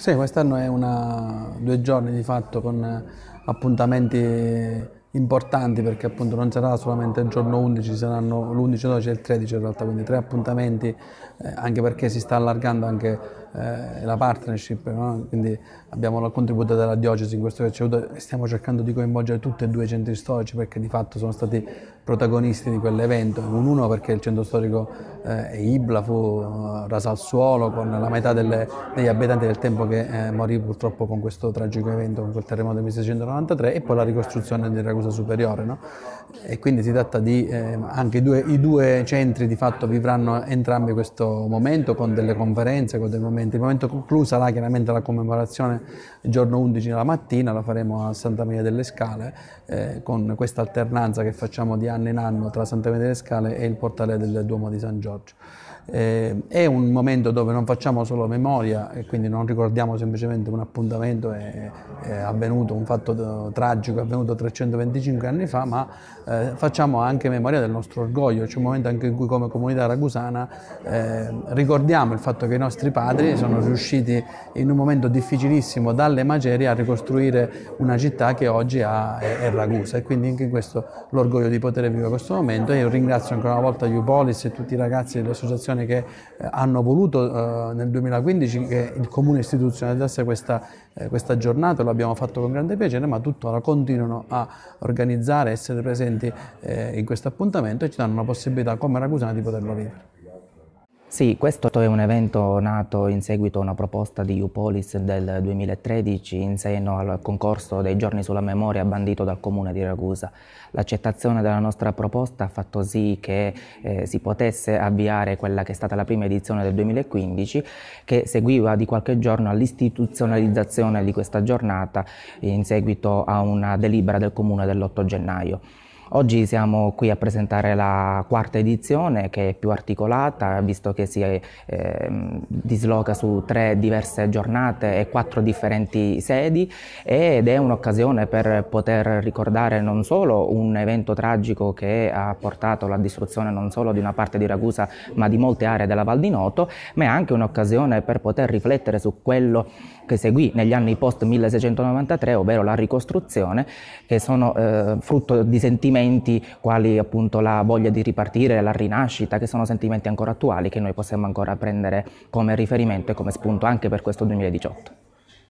Sì, quest'anno è una, due giorni di fatto con eh, appuntamenti importanti perché appunto non sarà solamente il giorno 11, saranno l'11, 12 e il 13 in realtà, quindi tre appuntamenti eh, anche perché si sta allargando anche eh, la partnership, no? quindi abbiamo la contributo della diocesi in questo periodo e stiamo cercando di coinvolgere tutti e due i centri storici perché di fatto sono stati protagonisti di quell'evento, un uno perché il centro storico eh, Ibla fu eh, raso al suolo con la metà delle, degli abitanti del tempo che eh, morì purtroppo con questo tragico evento, con quel terremoto del 1693 e poi la ricostruzione di Ragusa Superiore. No? e quindi si tratta di eh, anche due, i due centri di fatto vivranno entrambi questo momento con delle conferenze, con dei momenti. Il momento concluso sarà chiaramente la commemorazione il giorno 11 della mattina, la faremo a Santa Maria delle Scale eh, con questa alternanza che facciamo di anno in anno tra Santa Maria delle Scale e il portale del Duomo di San Giorgio. Eh, è un momento dove non facciamo solo memoria e quindi non ricordiamo semplicemente un appuntamento è, è avvenuto, un fatto tragico avvenuto 325 anni fa, ma eh, facciamo anche memoria del nostro orgoglio. C'è un momento anche in cui come comunità ragusana eh, ricordiamo il fatto che i nostri padri sono riusciti in un momento difficilissimo dalle macerie a ricostruire una città che oggi ha, è, è, Ragusa e quindi anche questo l'orgoglio di poter vivere questo momento. Io ringrazio ancora una volta Upolis e tutti i ragazzi dell'associazione persone che eh, hanno voluto eh, nel 2015 che il Comune istituzionalizzasse questa, eh, questa giornata, lo abbiamo fatto con grande piacere, ma tuttora continuano a organizzare, essere presenti in questo appuntamento e ci danno la possibilità come Ragusana di poterlo vivere. Sì, questo è un evento nato in seguito a una proposta di Upolis del 2013 in seno al concorso dei giorni sulla memoria bandito dal Comune di Ragusa. L'accettazione della nostra proposta ha fatto sì che eh, si potesse avviare quella che è stata la prima edizione del 2015 che seguiva di qualche giorno all'istituzionalizzazione di questa giornata in seguito a una delibera del Comune dell'8 gennaio. Oggi siamo qui a presentare la quarta edizione che è più articolata visto che si eh, disloca su tre diverse giornate e quattro differenti sedi ed è un'occasione per poter ricordare non solo un evento tragico che ha portato alla distruzione non solo di una parte di Ragusa ma di molte aree della Val di Noto ma è anche un'occasione per poter riflettere su quello che seguì negli anni post 1693, ovvero la ricostruzione, che sono eh, frutto di sentimenti quali appunto la voglia di ripartire, la rinascita, che sono sentimenti ancora attuali che noi possiamo ancora prendere come riferimento e come spunto anche per questo 2018.